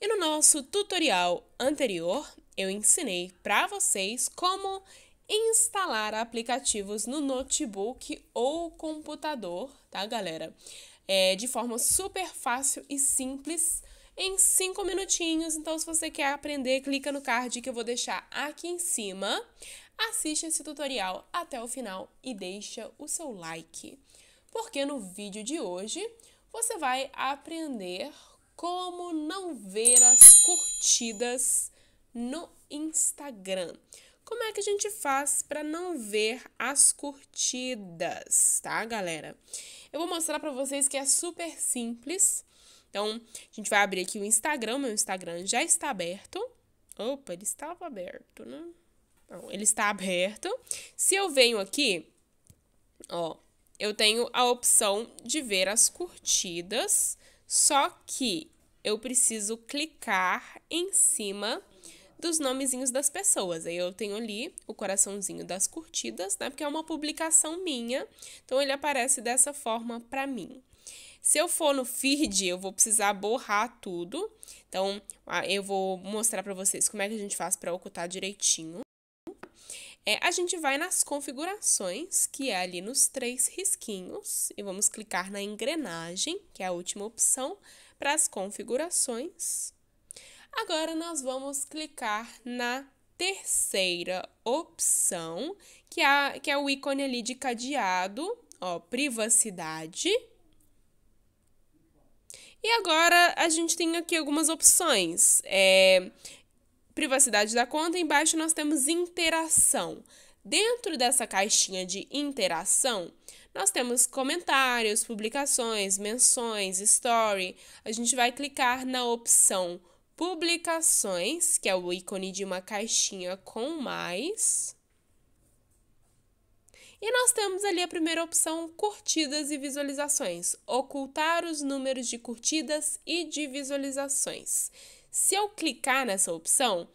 E no nosso tutorial anterior, eu ensinei para vocês como instalar aplicativos no notebook ou computador, tá, galera? É, de forma super fácil e simples em cinco minutinhos. Então, se você quer aprender, clica no card que eu vou deixar aqui em cima. Assiste esse tutorial até o final e deixa o seu like. Porque no vídeo de hoje você vai aprender como não ver as curtidas no Instagram. Como é que a gente faz para não ver as curtidas, tá, galera? Eu vou mostrar para vocês que é super simples. Então, a gente vai abrir aqui o Instagram, meu Instagram já está aberto. Opa, ele estava aberto, né? Não, ele está aberto. Se eu venho aqui, ó, eu tenho a opção de ver as curtidas, só que eu preciso clicar em cima dos nomezinhos das pessoas. Aí eu tenho ali o coraçãozinho das curtidas, né? Porque é uma publicação minha. Então ele aparece dessa forma para mim. Se eu for no feed, eu vou precisar borrar tudo. Então, eu vou mostrar para vocês como é que a gente faz para ocultar direitinho. É, a gente vai nas configurações, que é ali nos três risquinhos, e vamos clicar na engrenagem, que é a última opção, para as configurações. Agora, nós vamos clicar na terceira opção, que é, que é o ícone ali de cadeado, ó, privacidade. E agora a gente tem aqui algumas opções. É, privacidade da conta, embaixo nós temos interação. Dentro dessa caixinha de interação, nós temos comentários, publicações, menções, story. A gente vai clicar na opção publicações, que é o ícone de uma caixinha com mais. E nós temos ali a primeira opção, curtidas e visualizações. Ocultar os números de curtidas e de visualizações. Se eu clicar nessa opção,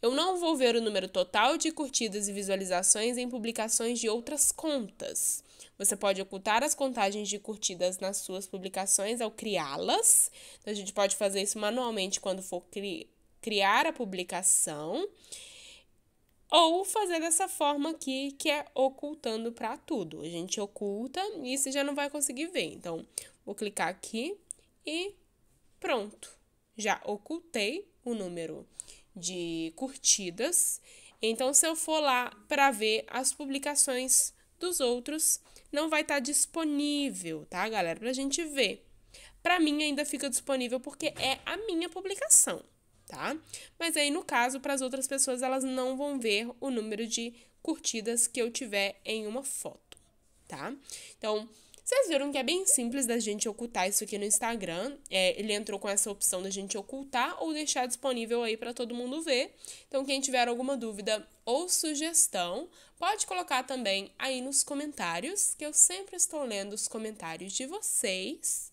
eu não vou ver o número total de curtidas e visualizações em publicações de outras contas. Você pode ocultar as contagens de curtidas nas suas publicações ao criá-las. Então, a gente pode fazer isso manualmente quando for cri criar a publicação. Ou fazer dessa forma aqui, que é ocultando para tudo. A gente oculta e você já não vai conseguir ver. Então, vou clicar aqui e pronto já ocultei o número de curtidas. Então, se eu for lá para ver as publicações dos outros, não vai estar tá disponível, tá, galera? Para a gente ver. Para mim, ainda fica disponível porque é a minha publicação, tá? Mas aí, no caso, para as outras pessoas, elas não vão ver o número de curtidas que eu tiver em uma foto, tá? Então, vocês viram que é bem simples da gente ocultar isso aqui no Instagram. É, ele entrou com essa opção da gente ocultar ou deixar disponível aí para todo mundo ver. Então, quem tiver alguma dúvida ou sugestão, pode colocar também aí nos comentários, que eu sempre estou lendo os comentários de vocês.